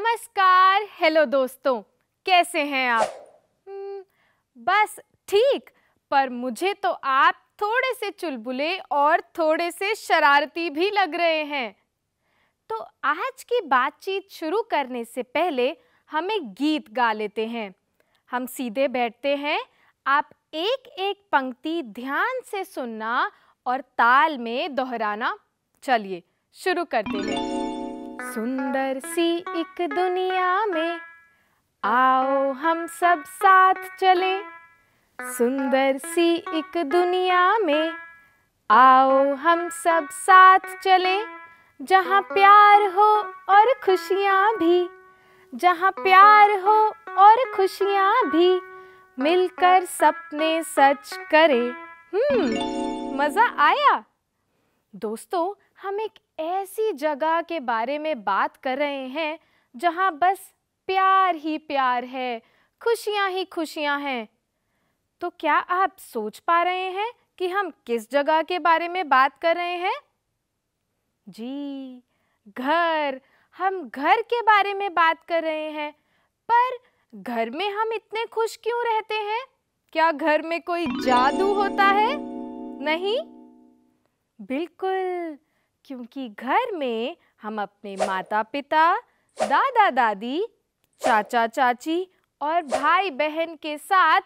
नमस्कार हेलो दोस्तों कैसे हैं आप हम्म, बस ठीक पर मुझे तो आप थोड़े से चुलबुले और थोड़े से शरारती भी लग रहे हैं तो आज की बातचीत शुरू करने से पहले हम एक गीत गा लेते हैं हम सीधे बैठते हैं आप एक एक पंक्ति ध्यान से सुनना और ताल में दोहराना चलिए शुरू करते हैं सुंदर सी एक दुनिया में आओ हम सब साथ चले सुंदर सी एक दुनिया में आओ हम सब साथ चले जहाँ प्यार हो और खुशियाँ भी जहाँ प्यार हो और खुशियाँ भी मिलकर सपने सच करें हम्म मज़ा आया दोस्तों हम एक ऐसी जगह के बारे में बात कर रहे हैं जहां बस प्यार ही प्यार है खुशियां ही खुशियां हैं तो क्या आप सोच पा रहे हैं कि हम किस जगह के बारे में बात कर रहे हैं जी घर हम घर के बारे में बात कर रहे हैं पर घर में हम इतने खुश क्यों रहते हैं क्या घर में कोई जादू होता है नहीं बिल्कुल क्योंकि घर में हम अपने माता पिता दादा दादी चाचा चाची और भाई बहन के साथ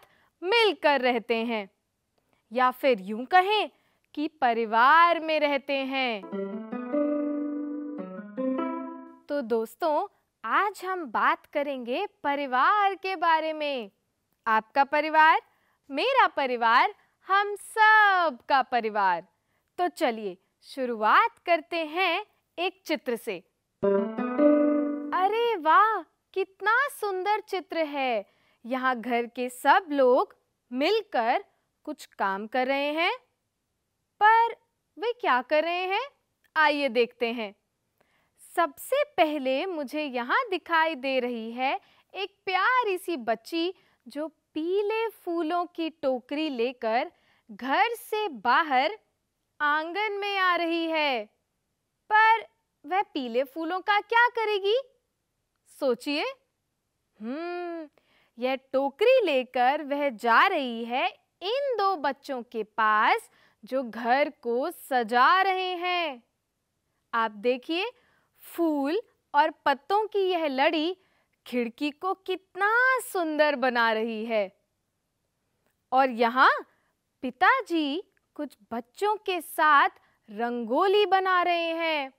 मिलकर रहते हैं या फिर यूं कहें कि परिवार में रहते हैं तो दोस्तों आज हम बात करेंगे परिवार के बारे में आपका परिवार मेरा परिवार हम सब का परिवार तो चलिए शुरुआत करते हैं एक चित्र से अरे वाह कितना सुंदर चित्र है यहाँ घर के सब लोग मिलकर कुछ काम कर रहे हैं पर वे क्या कर रहे हैं आइए देखते हैं सबसे पहले मुझे यहाँ दिखाई दे रही है एक प्यारी सी बच्ची जो पीले फूलों की टोकरी लेकर घर से बाहर आंगन में आ रही है पर वह पीले फूलों का क्या करेगी सोचिए हम्म यह टोकरी लेकर वह जा रही है इन दो बच्चों के पास जो घर को सजा रहे हैं आप देखिए फूल और पत्तों की यह लड़ी खिड़की को कितना सुंदर बना रही है और यहाँ पिताजी कुछ बच्चों के साथ रंगोली बना रहे हैं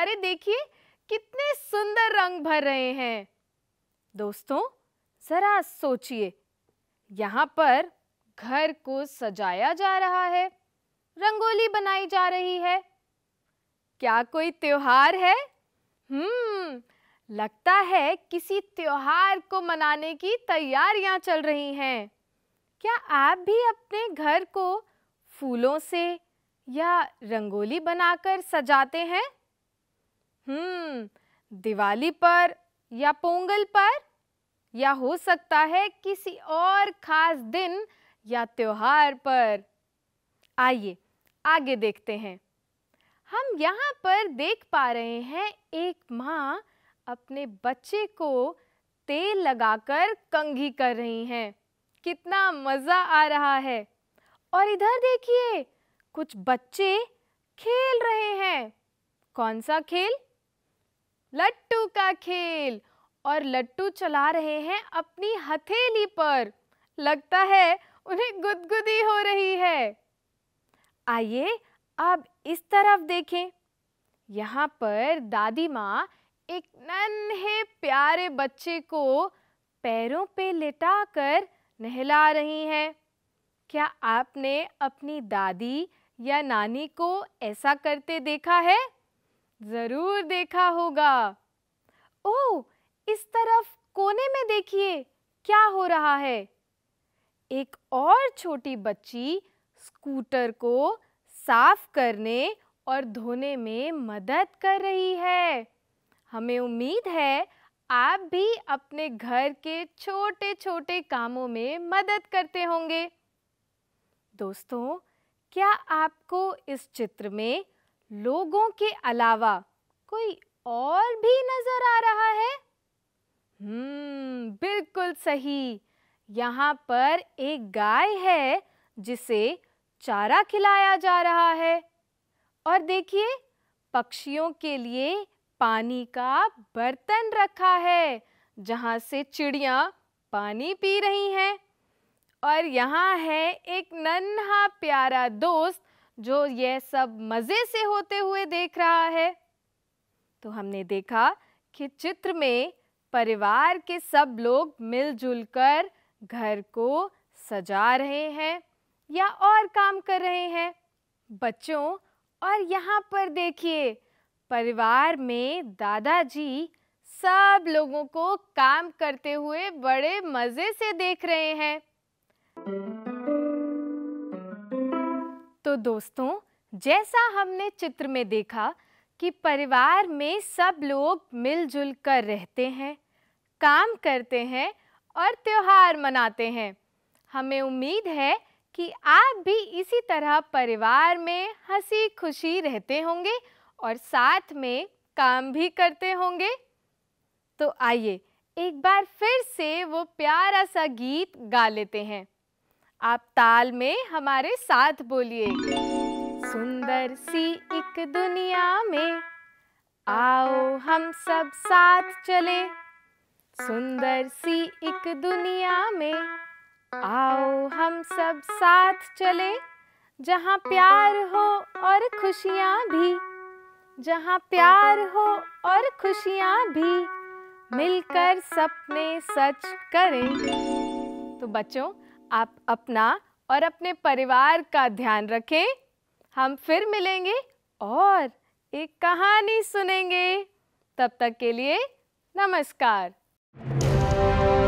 अरे देखिए कितने सुंदर रंग भर रहे हैं दोस्तों जरा सोचिए यहाँ पर घर को सजाया जा रहा है रंगोली बनाई जा रही है क्या कोई त्योहार है हम्म लगता है किसी त्योहार को मनाने की तैयारियां चल रही हैं क्या आप भी अपने घर को फूलों से या रंगोली बनाकर सजाते हैं हम्म दिवाली पर या पोंगल पर या हो सकता है किसी और खास दिन या त्योहार पर आइए आगे देखते हैं हम यहाँ पर देख पा रहे हैं एक माँ अपने बच्चे को तेल लगाकर कंघी कर रही हैं कितना मज़ा आ रहा है और इधर देखिए कुछ बच्चे खेल रहे हैं कौन सा खेल लट्टू का खेल और लट्टू चला रहे हैं अपनी हथेली पर लगता है उन्हें गुदगुदी हो रही है आइए अब इस तरफ देखें यहाँ पर दादी माँ एक नन्हे प्यारे बच्चे को पैरों पे लेटाकर नहला रही हैं क्या आपने अपनी दादी या नानी को ऐसा करते देखा है ज़रूर देखा होगा ओ इस तरफ कोने में देखिए क्या हो रहा है एक और छोटी बच्ची स्कूटर को साफ करने और धोने में मदद कर रही है हमें उम्मीद है आप भी अपने घर के छोटे छोटे कामों में मदद करते होंगे दोस्तों क्या आपको इस चित्र में लोगों के अलावा कोई और भी नजर आ रहा है हम्म बिल्कुल सही यहाँ पर एक गाय है जिसे चारा खिलाया जा रहा है और देखिए पक्षियों के लिए पानी का बर्तन रखा है जहाँ से चिड़िया पानी पी रही हैं और यहाँ है एक नन्हा प्यारा दोस्त जो यह सब मज़े से होते हुए देख रहा है तो हमने देखा कि चित्र में परिवार के सब लोग मिलजुल कर घर को सजा रहे हैं या और काम कर रहे हैं बच्चों और यहाँ पर देखिए परिवार में दादाजी सब लोगों को काम करते हुए बड़े मज़े से देख रहे हैं तो दोस्तों जैसा हमने चित्र में देखा कि परिवार में सब लोग मिलजुल कर रहते हैं काम करते हैं और त्यौहार मनाते हैं हमें उम्मीद है कि आप भी इसी तरह परिवार में हंसी खुशी रहते होंगे और साथ में काम भी करते होंगे तो आइए एक बार फिर से वो प्यारा सा गीत गा लेते हैं आप ताल में हमारे साथ बोलिए सुंदर सी एक दुनिया में आओ हम सब साथ चले सुंदर सी एक दुनिया में आओ हम सब साथ चले जहाँ प्यार हो और खुशियाँ भी जहाँ प्यार हो और खुशियाँ भी मिलकर सपने सच करें तो बच्चों आप अपना और अपने परिवार का ध्यान रखें हम फिर मिलेंगे और एक कहानी सुनेंगे तब तक के लिए नमस्कार